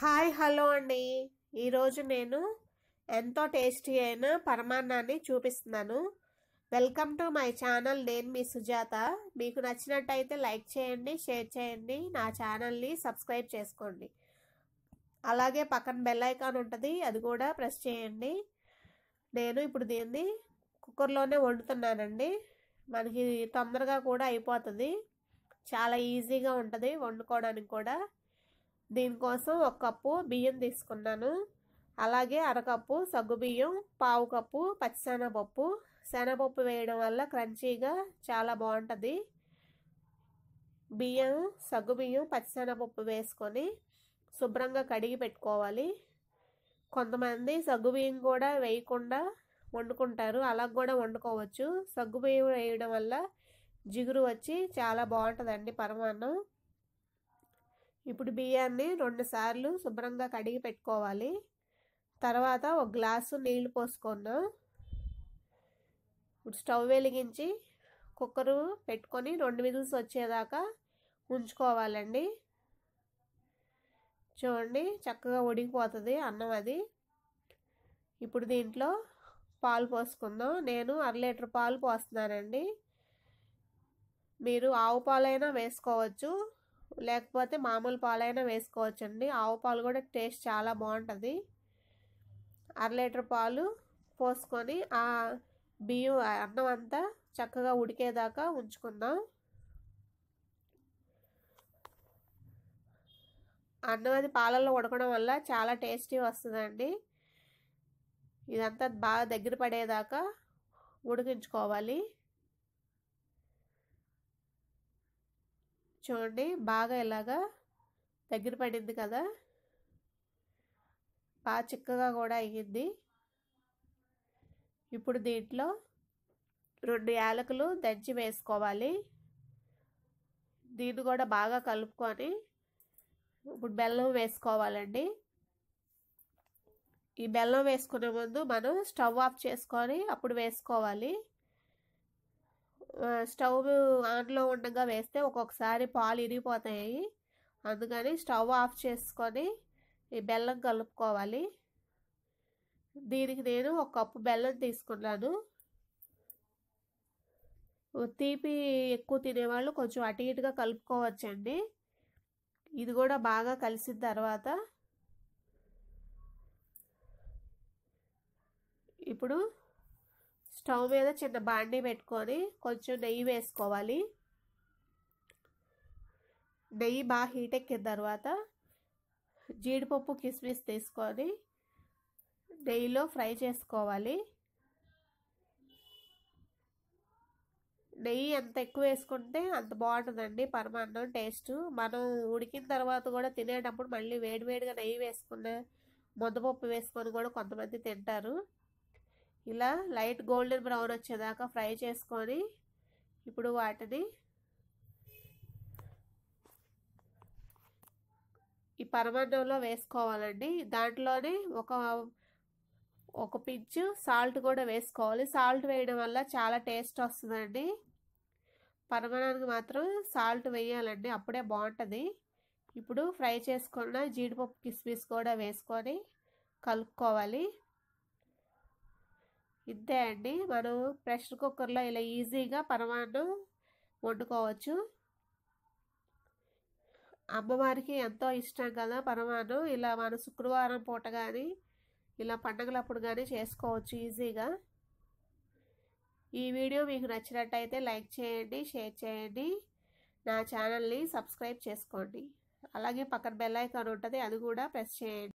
hi hello అండి ఈరోజు నేను ఎంతో టేస్టీ అయిన పరమాన్నాన్ని చూపిస్తున్నాను వెల్కమ్ టు మై ఛానల్ నేను మీ సుజాత మీకు నచ్చినట్టయితే లైక్ చేయండి షేర్ చేయండి నా ఛానల్ని సబ్స్క్రైబ్ చేసుకోండి అలాగే పక్కన బెల్ ఐకాన్ ఉంటుంది అది కూడా ప్రెస్ చేయండి నేను ఇప్పుడు దీన్ని కుక్కర్లోనే వండుతున్నానండి మనకి తొందరగా కూడా అయిపోతుంది చాలా ఈజీగా ఉంటుంది వండుకోవడానికి కూడా దీనికోసం ఒక కప్పు బియ్యం తీసుకున్నాను అలాగే అరకప్పు సగ్గుబియ్యం పావు కప్పు పచ్చిశనగపప్పు శనగపప్పు వేయడం వల్ల క్రంచీగా చాలా బాగుంటుంది బియ్యం సగ్గుబియ్యం పచ్చిశనగపప్పు వేసుకొని శుభ్రంగా కడిగి పెట్టుకోవాలి కొంతమంది సగ్గుబియ్యం కూడా వేయకుండా వండుకుంటారు అలా కూడా వండుకోవచ్చు సగ్గుబియ్యం వేయడం వల్ల జిగురు వచ్చి చాలా బాగుంటుందండి పరమాన్నం ఇప్పుడు బియ్యాన్ని రెండుసార్లు శుభ్రంగా కడిగి పెట్టుకోవాలి తర్వాత ఒక గ్లాసు నీళ్లు పోసుకున్నా ఇప్పుడు స్టవ్ వెలిగించి కుక్కరు పెట్టుకొని రెండు విధులు వచ్చేదాకా ఉంచుకోవాలండి చూడండి చక్కగా ఒడిగిపోతుంది అన్నం అది ఇప్పుడు దీంట్లో పాలు పోసుకుందాం నేను అర లీటర్ పాలు పోస్తున్నానండి మీరు ఆవు పాలైనా వేసుకోవచ్చు లేకపోతే మామూలు పాలైనా వేసుకోవచ్చండి ఆవు పాలు కూడా టేస్ట్ చాలా బాగుంటుంది అర లీటర్ పాలు పోసుకొని ఆ బియ్యం అన్నం అంతా చక్కగా ఉడికేదాకా ఉంచుకుందాం అన్నం అది పాలల్లో ఉడకడం వల్ల చాలా టేస్టీ వస్తుందండి ఇదంతా బాగా దగ్గర పడేదాకా ఉడికించుకోవాలి చూడండి బాగా ఇలాగా దగ్గర పడింది కదా బాగా చిక్కగా కూడా అయ్యింది ఇప్పుడు దీంట్లో రెండు యాలకులు దంచి వేసుకోవాలి దీన్ని కూడా బాగా కలుపుకొని ఇప్పుడు బెల్లం వేసుకోవాలండి ఈ బెల్లం వేసుకునే ముందు మనం స్టవ్ ఆఫ్ చేసుకొని అప్పుడు వేసుకోవాలి స్టవ్ ఆన్లో ఉండగా వేస్తే ఒక్కొక్కసారి పాలు ఇరిగిపోతాయి అందుకని స్టవ్ ఆఫ్ చేసుకొని ఈ బెల్లం కలుపుకోవాలి దీనికి నేను ఒక కప్పు బెల్లం తీసుకున్నాను తీపి ఎక్కువ తినేవాళ్ళు కొంచెం అటు ఇటుగా కలుపుకోవచ్చండి ఇది కూడా బాగా కలిసిన తర్వాత ఇప్పుడు స్టవ్ మీద చిన్న బాండీ పెట్టుకొని కొంచెం నెయ్యి వేసుకోవాలి నెయ్యి బాగా హీట్ ఎక్కిన తర్వాత జీడిపప్పు కిస్మిస్ తీసుకొని నెయ్యిలో ఫ్రై చేసుకోవాలి నెయ్యి ఎంత ఎక్కువ వేసుకుంటే అంత బాగుంటుందండి పరమాన్నం టేస్ట్ మనం ఉడికిన తర్వాత కూడా తినేటప్పుడు మళ్ళీ వేడివేడిగా నెయ్యి వేసుకున్న ముద్దపప్పు వేసుకొని కూడా కొంతమంది తింటారు ఇలా లైట్ గోల్డెన్ బ్రౌన్ వచ్చేదాకా ఫ్రై చేసుకొని ఇప్పుడు వాటిని ఈ పరమాన్నంలో వేసుకోవాలండి దాంట్లోనే ఒక ఒక పించు సాల్ట్ కూడా వేసుకోవాలి సాల్ట్ వేయడం వల్ల చాలా టేస్ట్ వస్తుందండి పరమాణానికి మాత్రం సాల్ట్ వేయాలండి అప్పుడే బాగుంటుంది ఇప్పుడు ఫ్రై చేసుకున్న జీడిపప్పు కిస్మిస్ కూడా వేసుకొని కలుపుకోవాలి ఇంతే అండి మనం ప్రెషర్ కుక్కర్లో ఇలా ఈజీగా పనవాన్ను వండుకోవచ్చు అమ్మవారికి ఎంతో ఇష్టం కదా పనవాను ఇలా మన శుక్రవారం పూట కానీ ఇలా పండగలప్పుడు కానీ చేసుకోవచ్చు ఈజీగా ఈ వీడియో మీకు నచ్చినట్టయితే లైక్ చేయండి షేర్ చేయండి నా ఛానల్ని సబ్స్క్రైబ్ చేసుకోండి అలాగే పక్కన బెల్లైకాన్ ఉంటుంది అది కూడా ప్రెస్ చేయండి